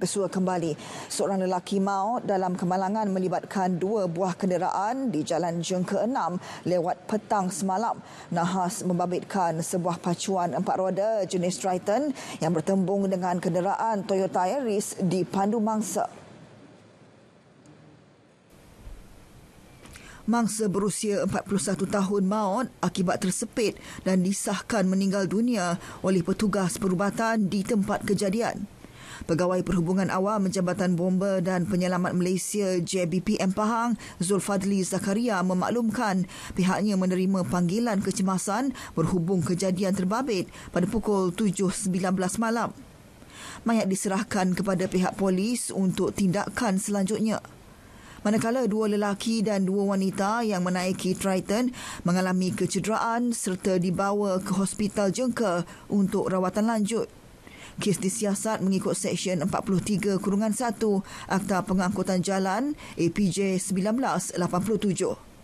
bersua kembali. Seorang lelaki maut dalam kemalangan melibatkan dua buah kenderaan di Jalan Jeng ke-6 lewat petang semalam. Nahas membabitkan sebuah pacuan empat roda jenis Triton yang bertembung dengan kenderaan Toyota Yaris di Pandu Mangsa. mangsa berusia 41 tahun maut akibat tersepit dan disahkan meninggal dunia oleh petugas perubatan di tempat kejadian. Pegawai Perhubungan Awam Jabatan Bomber dan Penyelamat Malaysia JBPM Pahang Zulfadli Zakaria memaklumkan pihaknya menerima panggilan kecemasan berhubung kejadian terbabit pada pukul 7.19 malam. Mayat diserahkan kepada pihak polis untuk tindakan selanjutnya. Manakala dua lelaki dan dua wanita yang menaiki Triton mengalami kecederaan serta dibawa ke hospital jengka untuk rawatan lanjut kes disiasat mengikut Seksyen 43 Kurungan 1 Akta Pengangkutan Jalan APJ 1987.